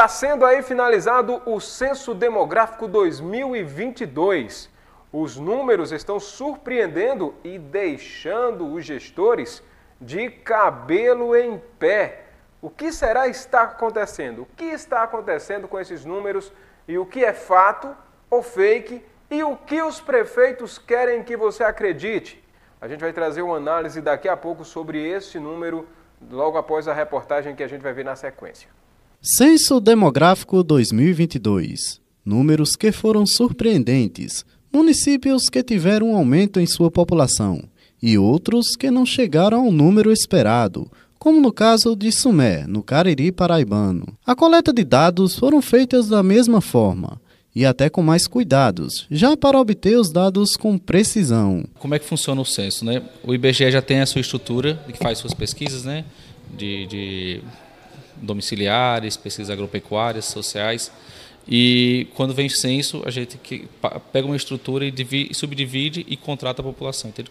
Está sendo aí finalizado o Censo Demográfico 2022. Os números estão surpreendendo e deixando os gestores de cabelo em pé. O que será está acontecendo? O que está acontecendo com esses números e o que é fato ou fake e o que os prefeitos querem que você acredite? A gente vai trazer uma análise daqui a pouco sobre esse número, logo após a reportagem que a gente vai ver na sequência. Censo Demográfico 2022. Números que foram surpreendentes. Municípios que tiveram um aumento em sua população e outros que não chegaram ao número esperado, como no caso de Sumé, no Cariri paraibano. A coleta de dados foram feitas da mesma forma e até com mais cuidados, já para obter os dados com precisão. Como é que funciona o censo, né? O IBGE já tem a sua estrutura que faz suas pesquisas, né? de, de domiciliares, pesquisas agropecuárias, sociais. E quando vem censo, a gente pega uma estrutura e divide, subdivide e contrata a população. Então,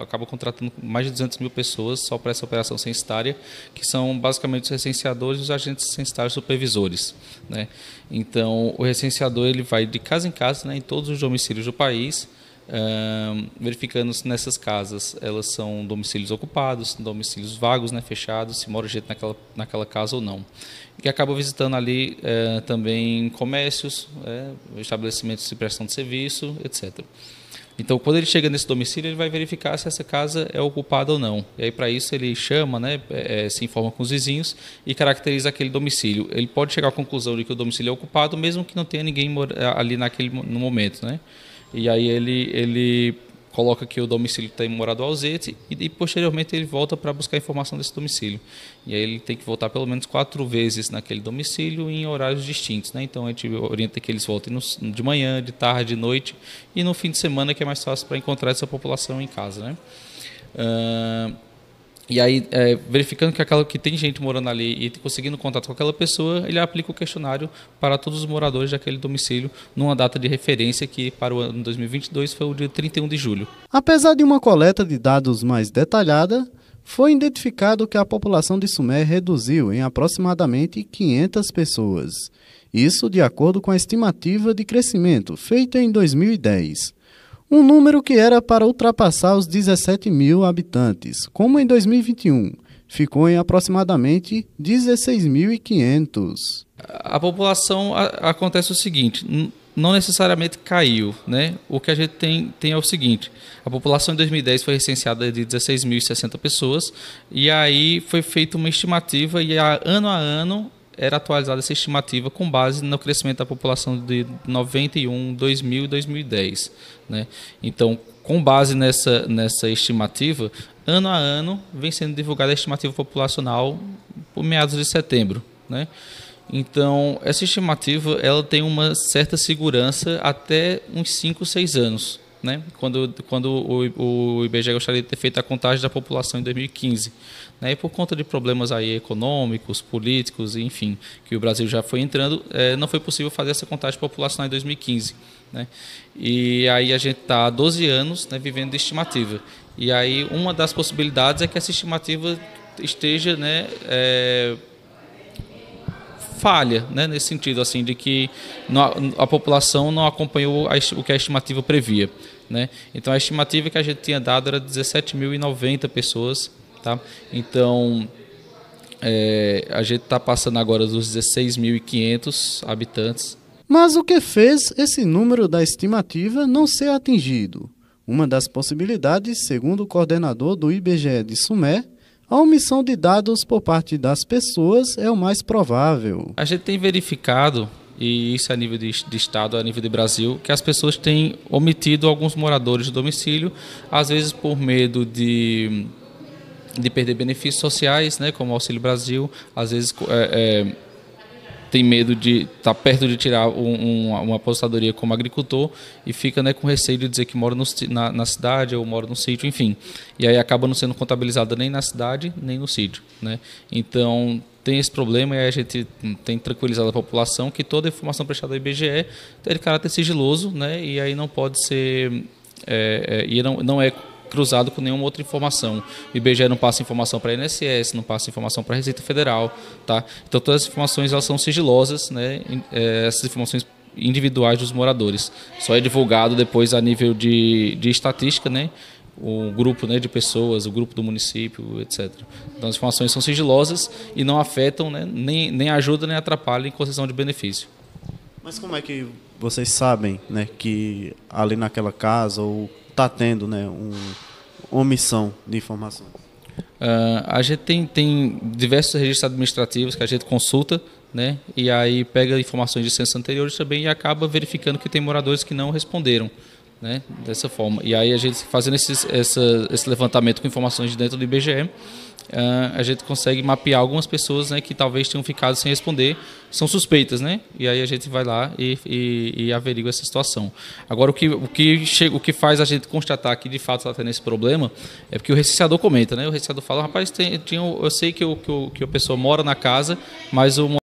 acaba contratando mais de 200 mil pessoas só para essa operação censitária, que são basicamente os recenseadores e os agentes censitários supervisores. Né? Então, o recenseador ele vai de casa em casa, né, em todos os domicílios do país, verificando se nessas casas elas são domicílios ocupados, domicílios vagos, né, fechados, se mora gente naquela, naquela casa ou não. E acaba visitando ali eh, também comércios, eh, estabelecimentos de prestação de serviço, etc. Então, quando ele chega nesse domicílio, ele vai verificar se essa casa é ocupada ou não. E aí, para isso, ele chama, né, é, se informa com os vizinhos e caracteriza aquele domicílio. Ele pode chegar à conclusão de que o domicílio é ocupado, mesmo que não tenha ninguém ali naquele, no momento, né? E aí ele, ele coloca que o domicílio tem morado ausente e, e, posteriormente ele volta para buscar informação desse domicílio. E aí ele tem que voltar pelo menos quatro vezes naquele domicílio em horários distintos. Né? Então a gente orienta que eles voltem no, de manhã, de tarde, de noite e no fim de semana que é mais fácil para encontrar essa população em casa. Né? Uh, e aí, é, verificando que aquela que tem gente morando ali e conseguindo contato com aquela pessoa, ele aplica o questionário para todos os moradores daquele domicílio numa data de referência que para o ano 2022 foi o dia 31 de julho. Apesar de uma coleta de dados mais detalhada, foi identificado que a população de Sumé reduziu em aproximadamente 500 pessoas. Isso de acordo com a estimativa de crescimento feita em 2010 um número que era para ultrapassar os 17 mil habitantes, como em 2021. Ficou em aproximadamente 16.500. A população a, acontece o seguinte: não necessariamente caiu, né? O que a gente tem, tem é o seguinte: a população em 2010 foi recenseada de 16.060 pessoas, e aí foi feita uma estimativa, e a, ano a ano era atualizada essa estimativa com base no crescimento da população de 91, 2000 e 2010. Né? Então, com base nessa, nessa estimativa, ano a ano vem sendo divulgada a estimativa populacional por meados de setembro. Né? Então, essa estimativa ela tem uma certa segurança até uns 5, 6 anos né? quando, quando o, o IBGE gostaria de ter feito a contagem da população em 2015. Né? E por conta de problemas aí econômicos, políticos, enfim, que o Brasil já foi entrando, é, não foi possível fazer essa contagem populacional em 2015. Né? E aí a gente está há 12 anos né, vivendo de estimativa. E aí uma das possibilidades é que essa estimativa esteja né, é, falha, né, nesse sentido assim de que a população não acompanhou o que a estimativa previa. Né? Então a estimativa que a gente tinha dado era 17.090 pessoas. Tá? Então é, a gente está passando agora dos 16.500 habitantes. Mas o que fez esse número da estimativa não ser atingido? Uma das possibilidades, segundo o coordenador do IBGE de Sumé, a omissão de dados por parte das pessoas é o mais provável. A gente tem verificado e isso é a nível de, de, Estado, é a nível de Brasil, que as pessoas têm omitido alguns moradores de domicílio, às vezes por medo de, de perder benefícios sociais, né, como o Auxílio Brasil, às vezes é, é, tem medo de estar tá perto de tirar um, um, uma aposentadoria como agricultor e fica né, com receio de dizer que mora no, na, na, cidade ou mora no sítio, enfim. E aí acaba não sendo contabilizada nem na cidade, nem no sítio. Né? Então, tem esse problema e a gente tem tranquilizado a população que toda a informação prestada ao IBGE tem é de caráter sigiloso, né? E aí não pode ser é, é, e não, não é cruzado com nenhuma outra informação. O IBGE não passa informação para a INSS, não passa informação para a Receita Federal, tá? Então todas as informações elas são sigilosas, né? É, essas informações individuais dos moradores. Só é divulgado depois a nível de, de estatística, né? o grupo né, de pessoas, o grupo do município, etc. Então, as informações são sigilosas e não afetam, né, nem, nem ajudam, nem atrapalham em concessão de benefício. Mas como é que vocês sabem né, que ali naquela casa ou está tendo né, um, omissão de informações? Uh, a gente tem, tem diversos registros administrativos que a gente consulta né? E aí pega informações de censos anteriores também e acaba verificando que tem moradores que não responderam. Né? Dessa forma. E aí a gente fazendo esses, essa, esse levantamento com informações de dentro do IBGE, uh, ah, a gente consegue mapear algumas pessoas né, que talvez tenham ficado sem responder, são suspeitas, né? E aí a gente vai lá e, e, e averigua essa situação. Agora, o que, o, que chega, o que faz a gente constatar que de fato está tendo esse problema é porque o recenseador comenta, né? O recenseador fala, rapaz, tem, tem, eu sei que, o, que, o, que a pessoa mora na casa, mas o